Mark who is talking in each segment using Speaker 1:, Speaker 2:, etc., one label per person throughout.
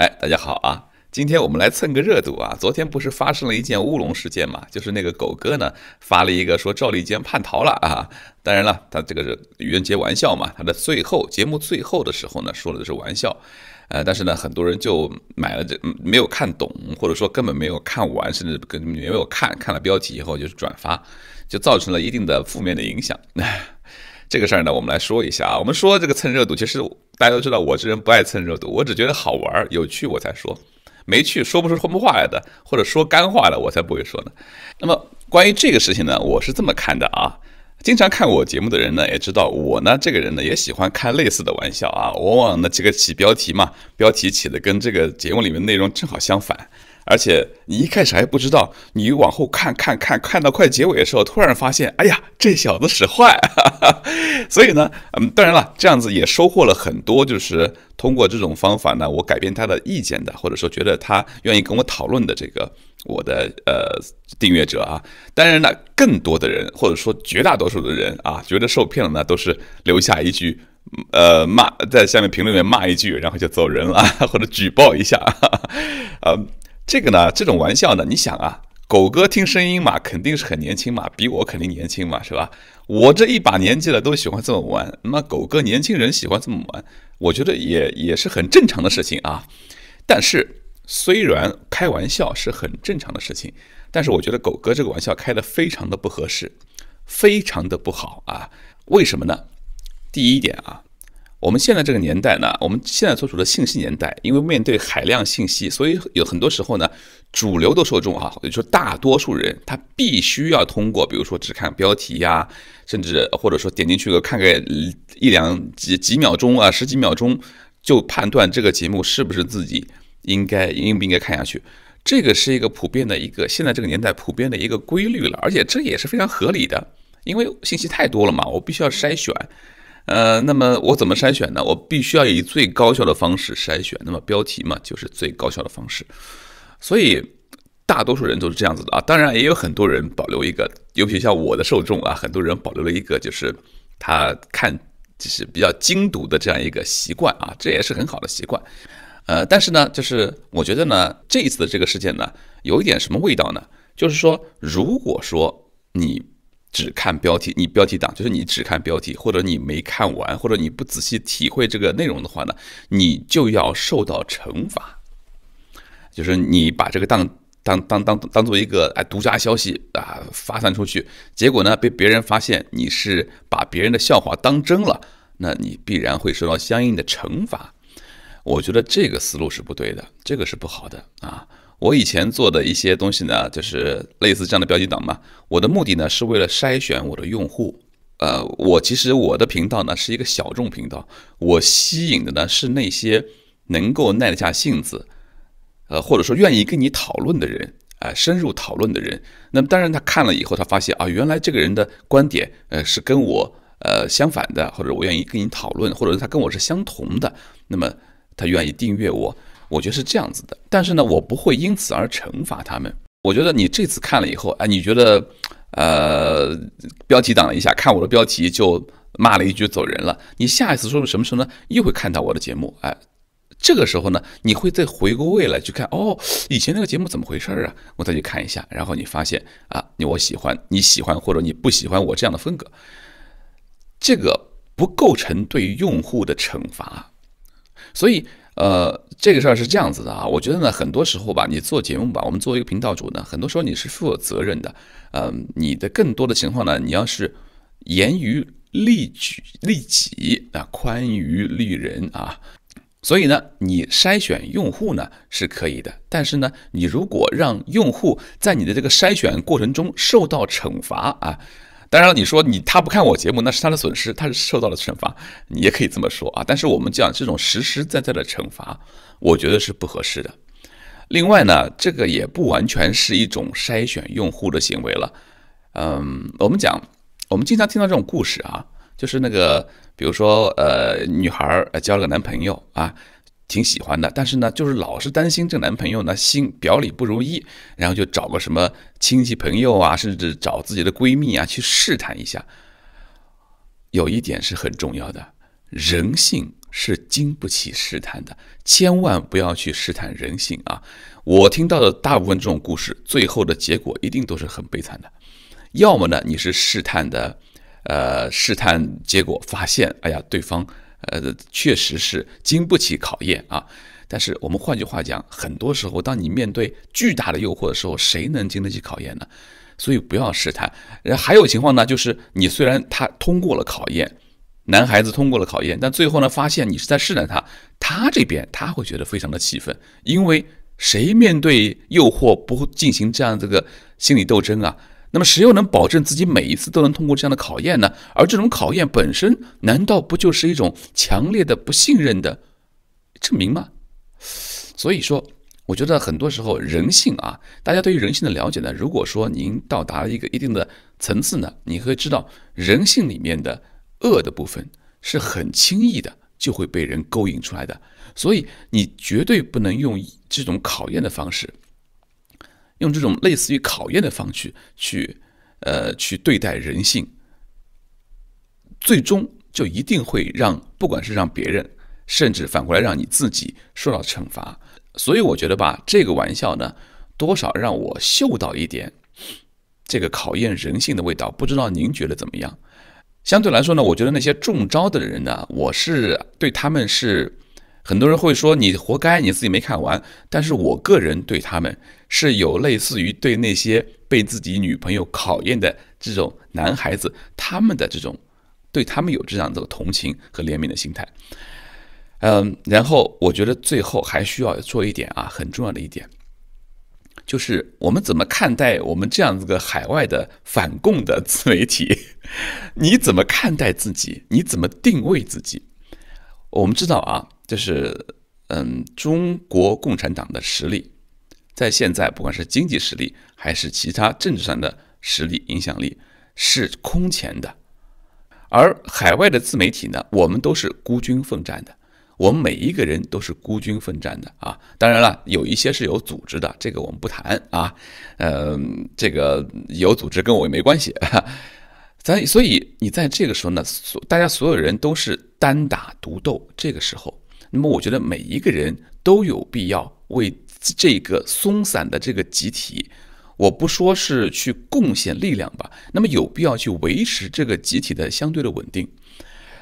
Speaker 1: 哎，大家好啊！今天我们来蹭个热度啊！昨天不是发生了一件乌龙事件嘛？就是那个狗哥呢发了一个说赵立坚叛逃了啊！当然了，他这个是愚人节玩笑嘛。他的最后节目最后的时候呢，说的是玩笑，呃，但是呢，很多人就买了这没有看懂，或者说根本没有看完，甚至根本没有看看了标题以后就是转发，就造成了一定的负面的影响。这个事儿呢，我们来说一下啊。我们说这个蹭热度，其实大家都知道，我这人不爱蹭热度，我只觉得好玩儿、有趣我才说，没趣说不出什么话来的，或者说干话的，我才不会说呢。那么关于这个事情呢，我是这么看的啊。经常看我节目的人呢，也知道我呢这个人呢也喜欢开类似的玩笑啊。往往呢这个起标题嘛，标题起的跟这个节目里面内容正好相反。而且你一开始还不知道，你往后看看看，看到快结尾的时候，突然发现，哎呀，这小子使坏。所以呢，嗯，当然了，这样子也收获了很多，就是通过这种方法呢，我改变他的意见的，或者说觉得他愿意跟我讨论的这个我的呃订阅者啊。当然了，更多的人或者说绝大多数的人啊，觉得受骗了呢，都是留下一句呃骂，在下面评论里面骂一句，然后就走人了，或者举报一下，呃。这个呢，这种玩笑呢，你想啊，狗哥听声音嘛，肯定是很年轻嘛，比我肯定年轻嘛，是吧？我这一把年纪了都喜欢这么玩，那狗哥年轻人喜欢这么玩，我觉得也也是很正常的事情啊。但是，虽然开玩笑是很正常的事情，但是我觉得狗哥这个玩笑开得非常的不合适，非常的不好啊。为什么呢？第一点啊。我们现在这个年代呢，我们现在所处的信息年代，因为面对海量信息，所以有很多时候呢，主流的受众啊，也就是大多数人，他必须要通过，比如说只看标题呀，甚至或者说点进去个看个一两几几秒钟啊，十几秒钟，就判断这个节目是不是自己应该应不应该看下去。这个是一个普遍的一个现在这个年代普遍的一个规律了，而且这也是非常合理的，因为信息太多了嘛，我必须要筛选。呃，那么我怎么筛选呢？我必须要以最高效的方式筛选。那么标题嘛，就是最高效的方式。所以大多数人都是这样子的啊。当然，也有很多人保留一个，尤其像我的受众啊，很多人保留了一个，就是他看就是比较精读的这样一个习惯啊，这也是很好的习惯。呃，但是呢，就是我觉得呢，这一次的这个事件呢，有一点什么味道呢？就是说，如果说你。只看标题，你标题党就是你只看标题，或者你没看完，或者你不仔细体会这个内容的话呢，你就要受到惩罚。就是你把这个当当当当当做一个哎独家消息啊发散出去，结果呢被别人发现你是把别人的笑话当真了，那你必然会受到相应的惩罚。我觉得这个思路是不对的，这个是不好的啊。我以前做的一些东西呢，就是类似这样的标记档嘛。我的目的呢，是为了筛选我的用户。呃，我其实我的频道呢是一个小众频道，我吸引的呢是那些能够耐得下性子，呃，或者说愿意跟你讨论的人，啊，深入讨论的人。那么当然，他看了以后，他发现啊，原来这个人的观点，呃，是跟我呃相反的，或者我愿意跟你讨论，或者他跟我是相同的，那么他愿意订阅我。我觉得是这样子的，但是呢，我不会因此而惩罚他们。我觉得你这次看了以后，哎，你觉得，呃，标题党一下，看我的标题就骂了一句走人了。你下一次说什么时候呢？又会看到我的节目，哎，这个时候呢，你会再回过味来去看，哦，以前那个节目怎么回事啊？我再去看一下，然后你发现啊，你我喜欢你喜欢或者你不喜欢我这样的风格，这个不构成对用户的惩罚，所以。呃，这个事儿是这样子的啊，我觉得呢，很多时候吧，你做节目吧，我们作为一个频道主呢，很多时候你是负有责任的，嗯，你的更多的情况呢，你要是严于利己利己啊，宽于利人啊，所以呢，你筛选用户呢是可以的，但是呢，你如果让用户在你的这个筛选过程中受到惩罚啊。当然，你说你他不看我节目，那是他的损失，他是受到了惩罚，你也可以这么说啊。但是我们讲这种实实在在的惩罚，我觉得是不合适的。另外呢，这个也不完全是一种筛选用户的行为了。嗯，我们讲，我们经常听到这种故事啊，就是那个，比如说，呃，女孩儿交了个男朋友啊。挺喜欢的，但是呢，就是老是担心这男朋友呢心表里不如一，然后就找个什么亲戚朋友啊，甚至找自己的闺蜜啊去试探一下。有一点是很重要的，人性是经不起试探的，千万不要去试探人性啊！我听到的大部分这种故事，最后的结果一定都是很悲惨的，要么呢，你是试探的，呃，试探结果发现，哎呀，对方。呃，确实是经不起考验啊。但是我们换句话讲，很多时候，当你面对巨大的诱惑的时候，谁能经得起考验呢？所以不要试探。然后还有情况呢，就是你虽然他通过了考验，男孩子通过了考验，但最后呢，发现你是在试探他，他这边他会觉得非常的气愤，因为谁面对诱惑不进行这样这个心理斗争啊？那么谁又能保证自己每一次都能通过这样的考验呢？而这种考验本身，难道不就是一种强烈的不信任的证明吗？所以说，我觉得很多时候人性啊，大家对于人性的了解呢，如果说您到达了一个一定的层次呢，你会知道人性里面的恶的部分是很轻易的就会被人勾引出来的。所以你绝对不能用这种考验的方式。用这种类似于考验的方式去，呃，去对待人性，最终就一定会让不管是让别人，甚至反过来让你自己受到惩罚。所以我觉得吧，这个玩笑呢，多少让我嗅到一点这个考验人性的味道。不知道您觉得怎么样？相对来说呢，我觉得那些中招的人呢，我是对他们是。很多人会说你活该，你自己没看完。但是我个人对他们是有类似于对那些被自己女朋友考验的这种男孩子，他们的这种对他们有这样这同情和怜悯的心态。嗯，然后我觉得最后还需要做一点啊，很重要的一点，就是我们怎么看待我们这样子个海外的反共的自媒体？你怎么看待自己？你怎么定位自己？我们知道啊。就是，嗯，中国共产党的实力，在现在不管是经济实力还是其他政治上的实力影响力是空前的，而海外的自媒体呢，我们都是孤军奋战的，我们每一个人都是孤军奋战的啊！当然了，有一些是有组织的，这个我们不谈啊，嗯，这个有组织跟我也没关系，咱所以你在这个时候呢，大家所有人都是单打独斗，这个时候。那么我觉得每一个人都有必要为这个松散的这个集体，我不说是去贡献力量吧，那么有必要去维持这个集体的相对的稳定。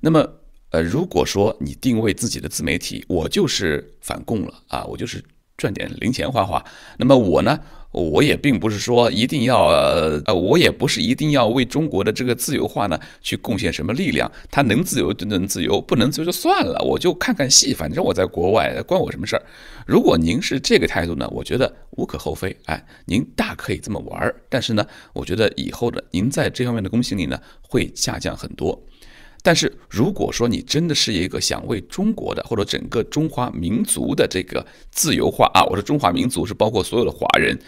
Speaker 1: 那么，呃，如果说你定位自己的自媒体，我就是反共了啊，我就是赚点零钱花花。那么我呢？我也并不是说一定要，呃，我也不是一定要为中国的这个自由化呢去贡献什么力量。它能自由就能自由，不能自由就算了，我就看看戏，反正我在国外关我什么事儿。如果您是这个态度呢，我觉得无可厚非。哎，您大可以这么玩儿，但是呢，我觉得以后的您在这方面的公信力呢会下降很多。但是，如果说你真的是一个想为中国的或者整个中华民族的这个自由化啊，我说中华民族是包括所有的华人，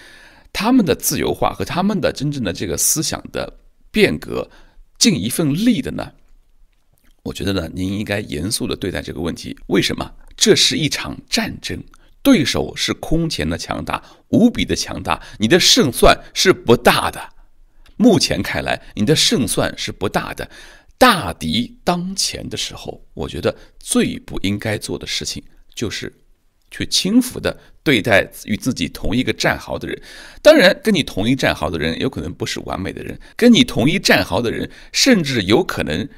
Speaker 1: 他们的自由化和他们的真正的这个思想的变革，尽一份力的呢，我觉得呢，您应该严肃的对待这个问题。为什么？这是一场战争，对手是空前的强大，无比的强大，你的胜算是不大的。目前看来，你的胜算是不大的。大敌当前的时候，我觉得最不应该做的事情就是去轻浮的对待与自己同一个战壕的人。当然，跟你同一战壕的人有可能不是完美的人，跟你同一战壕的人甚至有可能，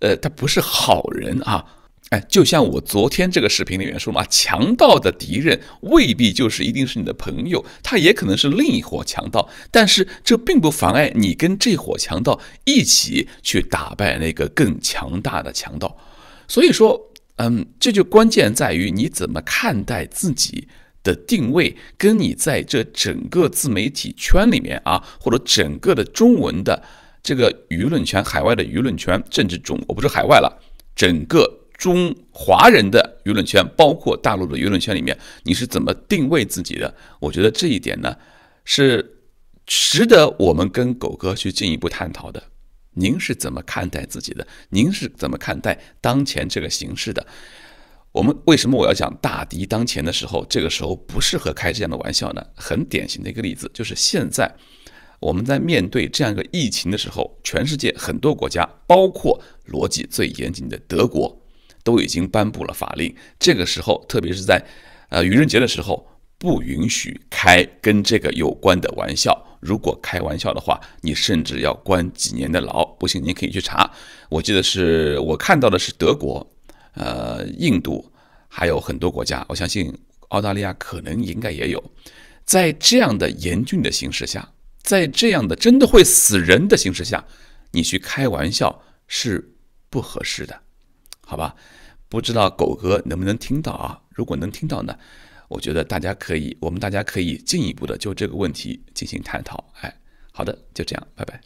Speaker 1: 呃，他不是好人啊。哎，就像我昨天这个视频里面说嘛，强盗的敌人未必就是一定是你的朋友，他也可能是另一伙强盗，但是这并不妨碍你跟这伙强盗一起去打败那个更强大的强盗。所以说，嗯，这就关键在于你怎么看待自己的定位，跟你在这整个自媒体圈里面啊，或者整个的中文的这个舆论圈，海外的舆论圈，政治中，我不是海外了，整个。中华人的舆论圈，包括大陆的舆论圈里面，你是怎么定位自己的？我觉得这一点呢，是值得我们跟狗哥去进一步探讨的。您是怎么看待自己的？您是怎么看待当前这个形势的？我们为什么我要讲大敌当前的时候，这个时候不适合开这样的玩笑呢？很典型的一个例子就是现在我们在面对这样一个疫情的时候，全世界很多国家，包括逻辑最严谨的德国。都已经颁布了法令，这个时候，特别是在呃愚人节的时候，不允许开跟这个有关的玩笑。如果开玩笑的话，你甚至要关几年的牢。不信，您可以去查。我记得是我看到的是德国、呃印度还有很多国家，我相信澳大利亚可能应该也有。在这样的严峻的形势下，在这样的真的会死人的形势下，你去开玩笑是不合适的，好吧？不知道狗哥能不能听到啊？如果能听到呢，我觉得大家可以，我们大家可以进一步的就这个问题进行探讨。哎，好的，就这样，拜拜。